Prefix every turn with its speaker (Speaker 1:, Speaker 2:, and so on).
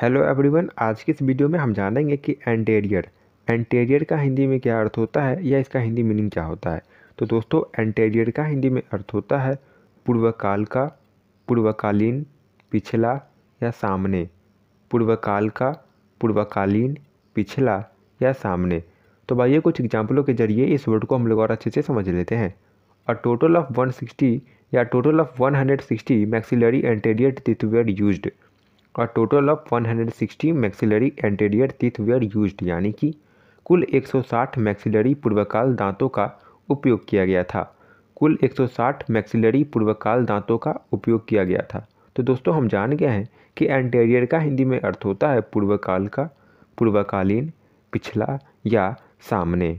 Speaker 1: hello everyone आज की इस वीडियो में हम जानेंगे कि एंटेरियर एंटेरियर का हिंदी में क्या अर्थ होता है या इसका हिंदी मीनिंग क्या होता है तो दोस्तों एंटेरियर का हिंदी में अर्थ होता है पूर्वकाल का पूर्वकालीन पिछला या सामने पूर्वकाल का पूर्वकालीन पिछला या सामने तो आइए कुछ एग्जाम्पलों के जरिए इस वर्ड को हम लोग और अच्छे से समझ लेते हैं अ टोटल ऑफ वन या total of one hundred sixty maxillary anterior teeth were used और total of 160 maxillary anterior teeth were use यानी कि कुल 160 मैक्सिलरी पूर्वकाल दांतों का उपयोग किया गया था कुल 160 मैक्सिलरी पूर्वकाल दांतों का उपयोग किया गया था तो दोस्तों हम जान गए हैं कि एंटेरियर का हिंदी में अर्थ होता है पूर्वकाल का पूर्वकालीन पिछला या सामने